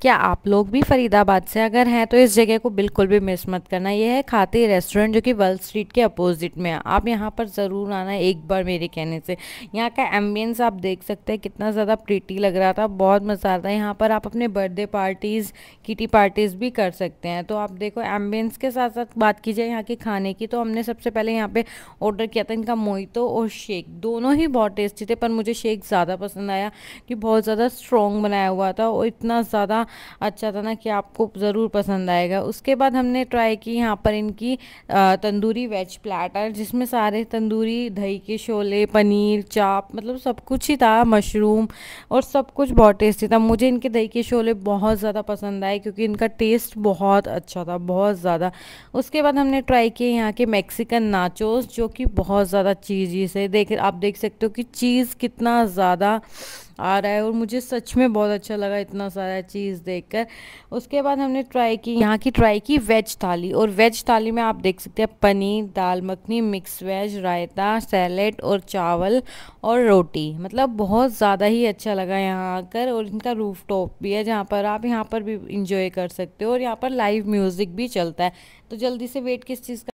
क्या आप लोग भी फरीदाबाद से अगर हैं तो इस जगह को बिल्कुल भी मिस मत करना यह है खाते रेस्टोरेंट जो कि वर्ल स्ट्रीट के अपोजिट में है आप यहाँ पर ज़रूर आना एक बार मेरे कहने से यहाँ का एम्बियंस आप देख सकते हैं कितना ज़्यादा प्रीटी लग रहा था बहुत मज़ा आता है यहाँ पर आप अपने बर्थडे पार्टीज़ किटी पार्टीज़ भी कर सकते हैं तो आप देखो एम्बियंस के साथ साथ बात की जाए यहाँ के खाने की तो हमने सबसे पहले यहाँ पर ऑर्डर किया था इनका मोइतो और शेक दोनों ही बहुत टेस्टी थे पर मुझे शेक ज़्यादा पसंद आया कि बहुत ज़्यादा स्ट्रॉन्ग बनाया हुआ था और इतना ज़्यादा ज़्यादा अच्छा था ना कि आपको ज़रूर पसंद आएगा उसके बाद हमने ट्राई की यहाँ पर इनकी तंदूरी वेज प्लेटर जिसमें सारे तंदूरी दही के शोले पनीर चाप मतलब सब कुछ ही था मशरूम और सब कुछ बहुत टेस्टी था मुझे इनके दही के शोले बहुत ज़्यादा पसंद आए क्योंकि इनका टेस्ट बहुत अच्छा था बहुत ज़्यादा उसके बाद हमने ट्राई किए यहाँ के मैक्सिकन नाचोस जो कि बहुत ज़्यादा चीज़ी से देख आप देख सकते हो कि चीज़ कितना ज़्यादा आ रहा है और मुझे सच में बहुत अच्छा लगा इतना सारा चीज़ देखकर उसके बाद हमने ट्राई की यहाँ की ट्राई की वेज थाली और वेज थाली में आप देख सकते हैं paneer dal makhani mix veg raita salad और चावल और रोटी मतलब बहुत ज़्यादा ही अच्छा लगा यहाँ आकर और इनका रूफ टॉप भी है जहाँ पर आप यहाँ पर भी इंजॉय कर सकते हो और यहाँ पर लाइव म्यूज़िक भी चलता है तो जल्दी से वेट किस चीज़ का